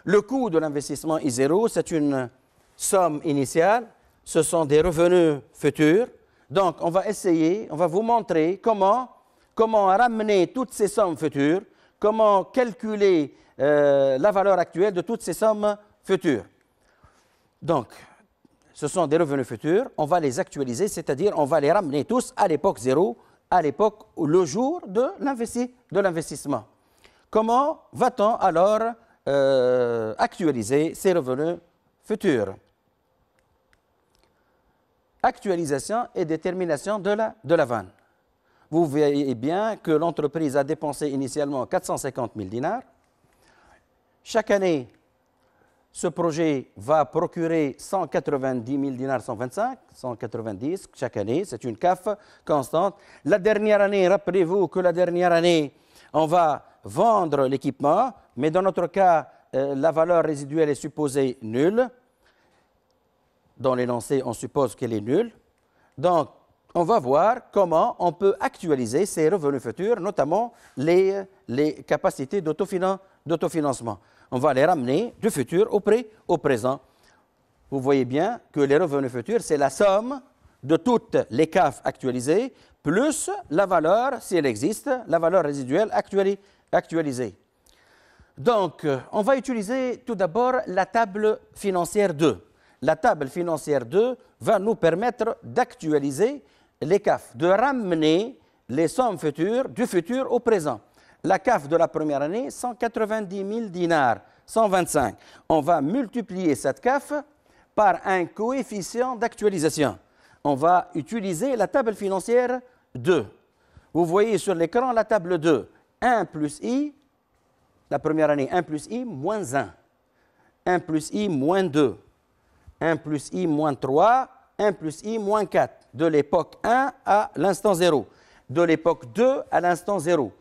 le coût de l'investissement est zéro, c'est une somme initiale, ce sont des revenus futurs. Donc, on va essayer, on va vous montrer comment, comment ramener toutes ces sommes futures, comment calculer euh, la valeur actuelle de toutes ces sommes futures. Donc, ce sont des revenus futurs, on va les actualiser, c'est-à-dire on va les ramener tous à l'époque zéro, à l'époque, le jour de l'investissement. Comment va-t-on alors euh, actualiser ses revenus futurs. Actualisation et détermination de la, de la vanne. Vous voyez bien que l'entreprise a dépensé initialement 450 000 dinars. Chaque année, ce projet va procurer 190 000 dinars 125, 190 chaque année, c'est une CAF constante. La dernière année, rappelez-vous que la dernière année, on va vendre l'équipement, mais dans notre cas, euh, la valeur résiduelle est supposée nulle. Dans l'énoncé, on suppose qu'elle est nulle. Donc, on va voir comment on peut actualiser ces revenus futurs, notamment les, les capacités d'autofinancement. On va les ramener du futur au, au présent. Vous voyez bien que les revenus futurs, c'est la somme de toutes les CAF actualisées, plus la valeur, si elle existe, la valeur résiduelle actualisée. Actualiser. Donc, euh, on va utiliser tout d'abord la table financière 2. La table financière 2 va nous permettre d'actualiser les CAF, de ramener les sommes futures du futur au présent. La CAF de la première année, 190 000 dinars, 125. On va multiplier cette CAF par un coefficient d'actualisation. On va utiliser la table financière 2. Vous voyez sur l'écran la table 2. 1 plus i, la première année, 1 plus i, moins 1. 1 plus i, moins 2. 1 plus i, moins 3. 1 plus i, moins 4. De l'époque 1 à l'instant 0. De l'époque 2 à l'instant 0.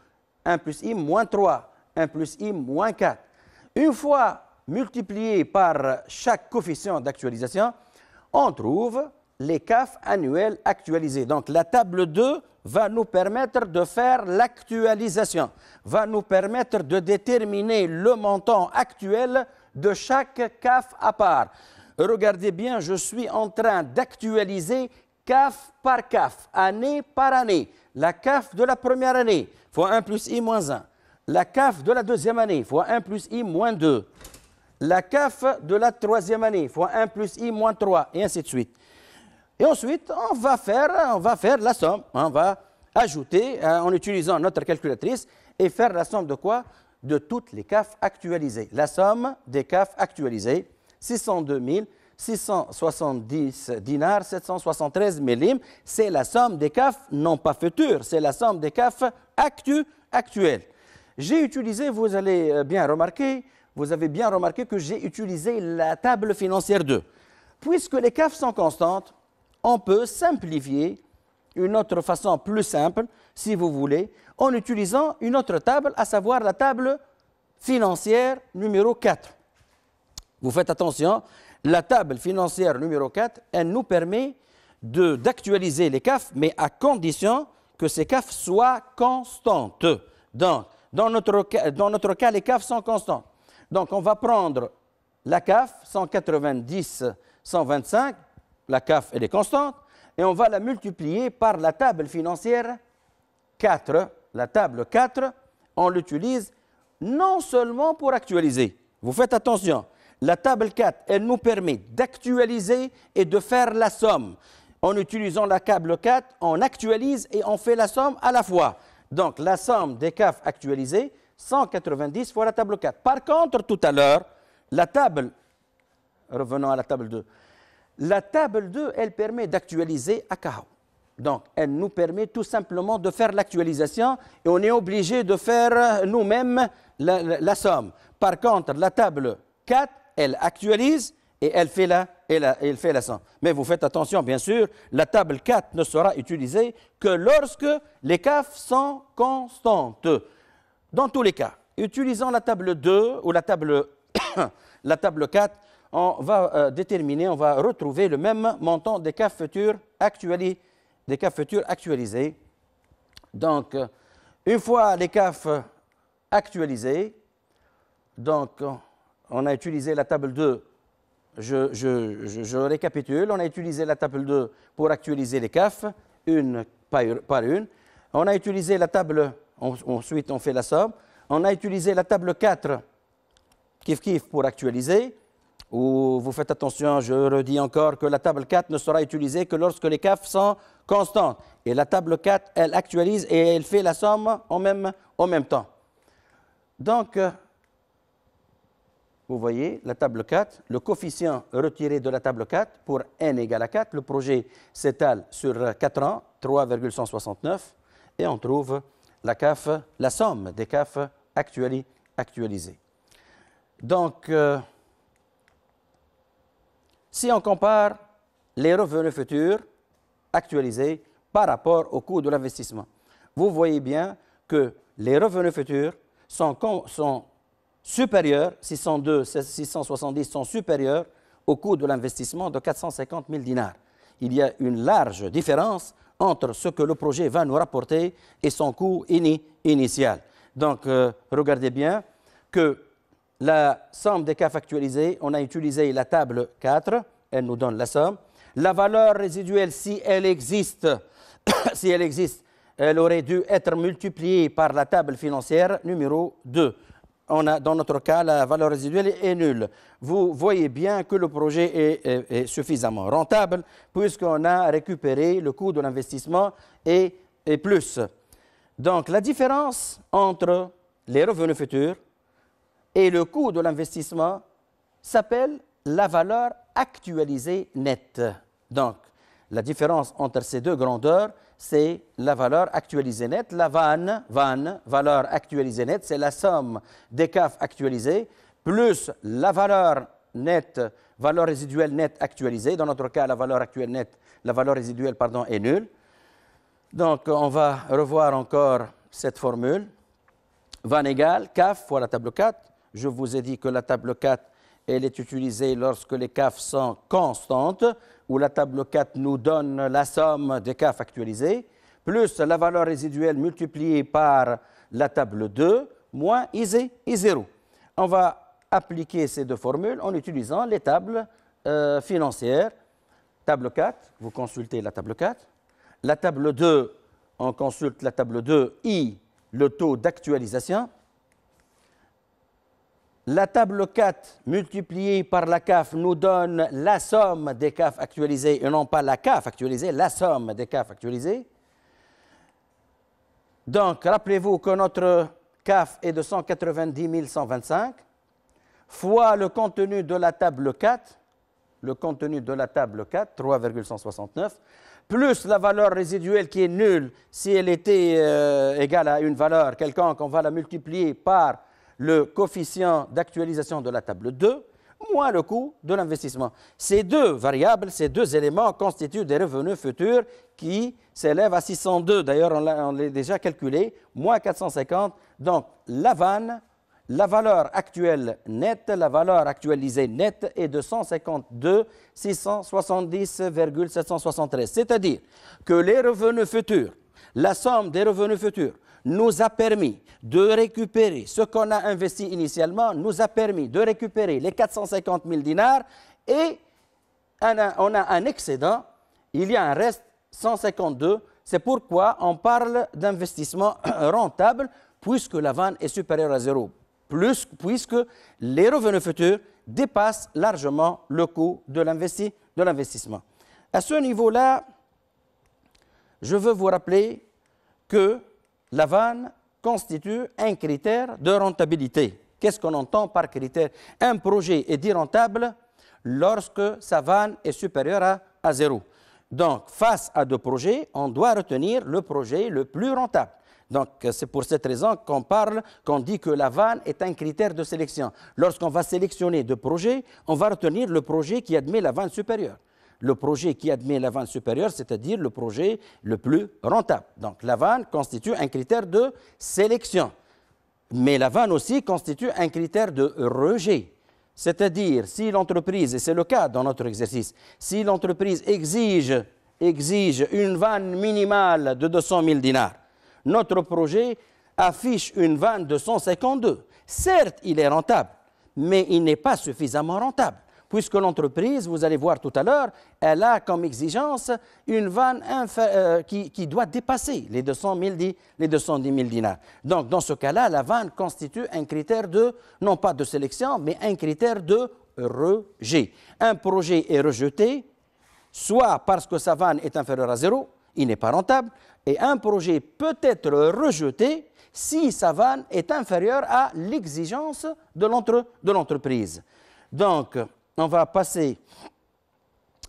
1 plus i, moins 3. 1 plus i, moins 4. Une fois multiplié par chaque coefficient d'actualisation, on trouve les CAF annuels actualisés. Donc la table 2 va nous permettre de faire l'actualisation, va nous permettre de déterminer le montant actuel de chaque CAF à part. Regardez bien, je suis en train d'actualiser CAF par CAF, année par année. La CAF de la première année, fois 1 plus I moins 1. La CAF de la deuxième année, fois 1 plus I moins 2. La CAF de la troisième année, fois 1 plus I moins 3, et ainsi de suite. Et ensuite, on va faire, on va faire la somme. On va ajouter, euh, en utilisant notre calculatrice, et faire la somme de quoi De toutes les CAF actualisées. La somme des CAF actualisées, 602 670 dinars, 773 millimes, c'est la somme des CAF, non pas futures, c'est la somme des CAF actu, actuelles. J'ai utilisé, vous allez euh, bien remarquer, vous avez bien remarqué que j'ai utilisé la table financière 2. Puisque les CAF sont constantes, on peut simplifier une autre façon plus simple, si vous voulez, en utilisant une autre table, à savoir la table financière numéro 4. Vous faites attention, la table financière numéro 4, elle nous permet d'actualiser les CAF, mais à condition que ces CAF soient constantes. Donc, dans notre, dans notre cas, les CAF sont constantes. Donc, on va prendre la CAF 190-125 la CAF, elle est constante, et on va la multiplier par la table financière 4. La table 4, on l'utilise non seulement pour actualiser, vous faites attention, la table 4, elle nous permet d'actualiser et de faire la somme. En utilisant la table 4, on actualise et on fait la somme à la fois. Donc la somme des CAF actualisées, 190 fois la table 4. Par contre, tout à l'heure, la table, revenons à la table 2, la table 2, elle permet d'actualiser Akahao. Donc, elle nous permet tout simplement de faire l'actualisation et on est obligé de faire euh, nous-mêmes la, somme. Par contre, la table 4, elle actualise et elle fait la, fait la somme. Mais vous faites attention, bien sûr, la table 4 ne sera utilisée que lorsque les CAF sont constantes. Dans tous les cas, utilisant la table 2 ou la table, <coughs> la table 4, on va euh, déterminer, on va retrouver le même montant des caf futurs actualisés. Donc, une fois les CAF actualisés, donc on a utilisé la table 2, je, récapitule, on a utilisé la table 2 pour actualiser les CAF, une par une. On a utilisé la table, ensuite on fait la somme. On a utilisé la table 4, kiff kiff, pour actualiser où vous faites attention, je redis encore que la table 4 ne sera utilisée que lorsque les CAF sont constantes. Et la table 4, elle actualise et elle fait la somme en même, en même temps. Donc, euh, vous voyez, la table 4, le coefficient retiré de la table 4 pour n égale à 4, le projet s'étale sur 4 ans, 3,169, et on trouve la CAF, la somme des CAF actualisées. Donc, euh, si on compare les revenus futurs actualisés par rapport au coût de l'investissement. Vous voyez bien que les revenus futurs sont, sont supérieurs, 602, 670 sont supérieurs au coût de l'investissement de 450 000 dinars. Il y a une large différence entre ce que le projet va nous rapporter et son coût initial. Donc, euh, regardez bien que la somme des cas factualisés, on a utilisé la table 4, elle nous donne la somme. La valeur résiduelle, si elle existe, <coughs> si elle existe, elle aurait dû être multipliée par la table financière numéro 2. On a, dans notre cas, la valeur résiduelle est nulle. Vous voyez bien que le projet est, suffisamment rentable puisqu'on a récupéré le coût de l'investissement et, et plus. Donc la différence entre les revenus futurs et le coût de l'investissement s'appelle la valeur actualisée nette. Donc, la différence entre ces deux grandeurs, c'est la valeur actualisée nette. La VAN, VAN, valeur actualisée nette, c'est la somme des CAF actualisés plus la valeur nette, valeur résiduelle nette actualisée. Dans notre cas, la valeur actuelle nette, la valeur résiduelle, pardon, est nulle. Donc, on va revoir encore cette formule. VAN égale CAF fois la table 4 je vous ai dit que la table 4, elle est utilisée lorsque les CAF sont constantes, où la table 4 nous donne la somme des CAF actualisées, plus la valeur résiduelle multipliée par la table 2, moins I0. On va appliquer ces deux formules en utilisant les tables euh, financières. Table 4, vous consultez la table 4. La table 2, on consulte la table 2, I, le taux d'actualisation. La table 4 multipliée par la CAF nous donne la somme des CAF actualisées, et non pas la CAF actualisée, la somme des CAF actualisées. Donc, rappelez-vous que notre CAF est de 190 125 fois le contenu de la table 4, le contenu de la table 4, 3,169, plus la valeur résiduelle qui est nulle si elle était euh, égale à une valeur quelconque, on va la multiplier par le coefficient d'actualisation de la table 2 moins le coût de l'investissement. Ces deux variables, ces deux éléments constituent des revenus futurs qui s'élèvent à 602. D'ailleurs, on l'a déjà calculé, moins 450. Donc, la vanne, la valeur actuelle nette, la valeur actualisée nette est de 152 670,773. C'est-à-dire que les revenus futurs, la somme des revenus futurs nous a permis de récupérer ce qu'on a investi initialement, nous a permis de récupérer les 450 000 dinars et on a un excédent, il y a un reste 152. C'est pourquoi on parle d'investissement <clears throat> rentable puisque la vente est supérieure à zéro, puisque les revenus futurs dépassent largement le coût de l'investissement. À ce niveau-là, je veux vous rappeler que la vanne constitue un critère de rentabilité. Qu'est-ce qu'on entend par critère Un projet est dit rentable lorsque sa vanne est supérieure à, à zéro. Donc, face à deux projets, on doit retenir le projet le plus rentable. Donc, c'est pour cette raison qu'on parle, qu'on dit que la vanne est un critère de sélection. Lorsqu'on va sélectionner deux projets, on va retenir le projet qui admet la vanne supérieure le projet qui admet la vanne supérieure, c'est-à-dire le projet le plus rentable. Donc la vanne constitue un critère de sélection. Mais la vanne aussi constitue un critère de rejet. C'est-à-dire, si l'entreprise, et c'est le cas dans notre exercice, si l'entreprise exige, une vanne minimale de 200 000 dinars, notre projet affiche une vanne de 152. Certes, il est rentable, mais il n'est pas suffisamment rentable puisque l'entreprise, vous allez voir tout à l'heure, elle a comme exigence une vanne euh, qui, doit dépasser les les 210 000 dinars. Donc, dans ce cas-là, la vanne constitue un critère de, non pas de sélection, mais un critère de rejet. Un projet est rejeté, soit parce que sa vanne est inférieure à zéro, il n'est pas rentable, et un projet peut être rejeté si sa vanne est inférieure à l'exigence de l'entreprise. Donc, on va passer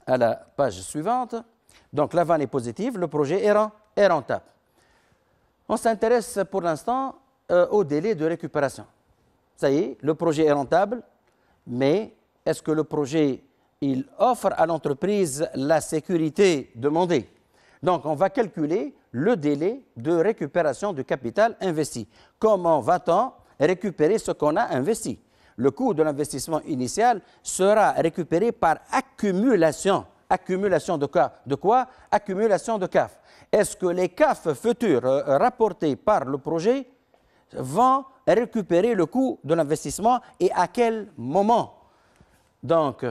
à la page suivante. Donc la est positive, le projet est, rentable. On s'intéresse pour l'instant euh, au délai de récupération. Ça y est, le projet est rentable, mais est-ce que le projet il offre à l'entreprise la sécurité demandée Donc on va calculer le délai de récupération du capital investi. Comment va-t-on récupérer ce qu'on a investi le coût de l'investissement initial sera récupéré par accumulation. Accumulation de quoi, de quoi Accumulation de CAF. Est-ce que les CAF futurs euh, rapportés par le projet vont récupérer le coût de l'investissement et à quel moment Donc,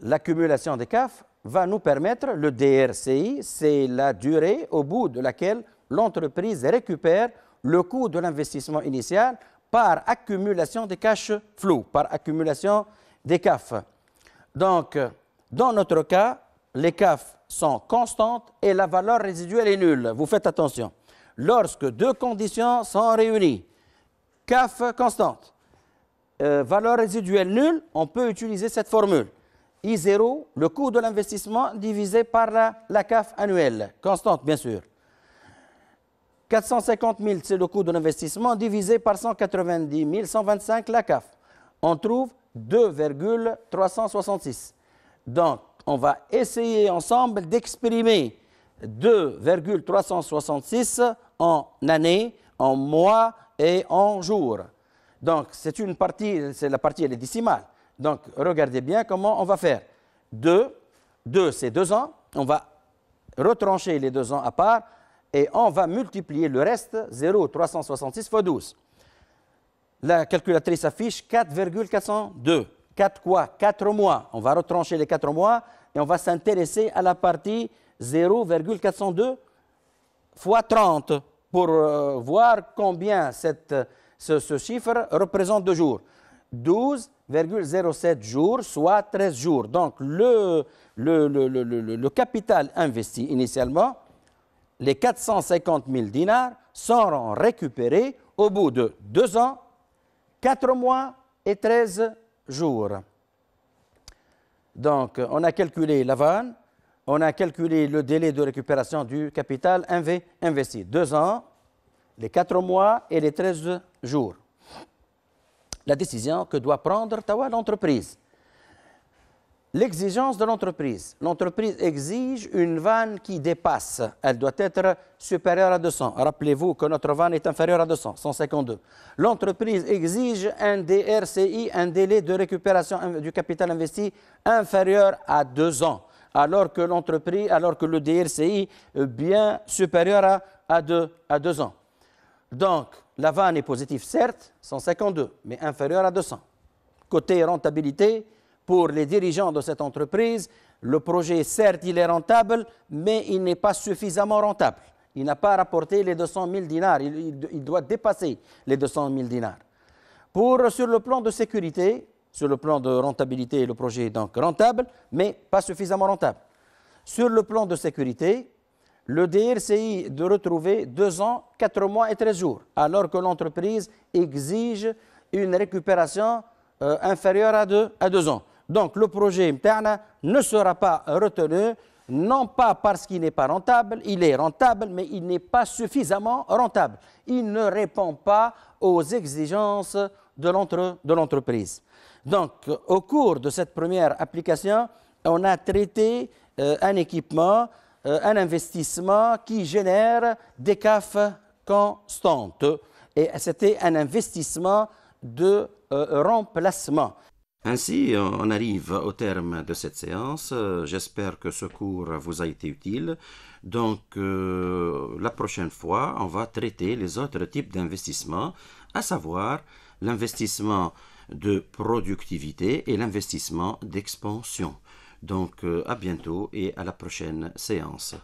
l'accumulation des CAF va nous permettre, le DRCI, c'est la durée au bout de laquelle l'entreprise récupère le coût de l'investissement initial par accumulation des cash flows, par accumulation des CAF. Donc, dans notre cas, les CAF sont constantes et la valeur résiduelle est nulle. Vous faites attention. Lorsque deux conditions sont réunies, CAF constante, euh, valeur résiduelle nulle, on peut utiliser cette formule. I0, le coût de l'investissement divisé par la CAF annuelle, constante bien sûr. 450 000, c'est le coût de l'investissement, divisé par 190 125 la CAF. On trouve 2,366. Donc, on va essayer ensemble d'exprimer 2,366 en années, en mois et en jours. Donc, c'est une partie, c'est la partie, elle est décimale. Donc, regardez bien comment on va faire. 2, 2 c'est 2 ans, on va retrancher les deux ans à part, et on va multiplier le reste, 0,366 366 fois 12. La calculatrice affiche 4,402. 4 quoi 4 mois. On va retrancher les 4 mois et on va s'intéresser à la partie 0,402 fois 30 pour euh, voir combien ce, chiffre représente de jours. 12,07 jours, soit 13 jours. Donc le capital investi initialement, les 450 000 dinars seront récupérés au bout de deux ans, quatre mois et treize jours. Donc, on a calculé la vanne, on a calculé le délai de récupération du capital investi. Deux ans, les quatre mois et les treize jours. La décision que doit prendre l'entreprise L'exigence de l'entreprise. L'entreprise exige une vanne qui dépasse. Elle doit être supérieure à 200. Rappelez-vous que notre vanne est inférieure à 200, 152. L'entreprise exige un DRCI, un délai de récupération du capital investi inférieur à 2 ans, alors que l'entreprise, alors que le DRCI est euh, bien supérieur à, à, 2, à 2 ans. Donc, la vanne est positive, certes, 152, mais inférieure à 200. Côté rentabilité, pour les dirigeants de cette entreprise, le projet, certes, il est rentable, mais il n'est pas suffisamment rentable. Il n'a pas rapporté les 200 000 dinars. Il, doit dépasser les 200 000 dinars. Pour, sur le plan de sécurité, sur le plan de rentabilité, le projet est donc rentable, mais pas suffisamment rentable. Sur le plan de sécurité, le DRCI de retrouver 2 ans, 4 mois et 13 jours, alors que l'entreprise exige une récupération euh, inférieure à 2 à deux ans. Donc le projet interne ne sera pas retenu, non pas parce qu'il n'est pas rentable, il est rentable, mais il n'est pas suffisamment rentable. Il ne répond pas aux exigences de l'entreprise. Donc, au cours de cette première application, on a traité euh, un équipement, euh, un investissement qui génère des CAF constantes. Et c'était un investissement de euh, remplacement. Ainsi, on arrive au terme de cette séance. J'espère que ce cours vous a été utile. Donc, euh, la prochaine fois, on va traiter les autres types d'investissements, à savoir l'investissement de productivité et l'investissement d'expansion. Donc, euh, à bientôt et à la prochaine séance.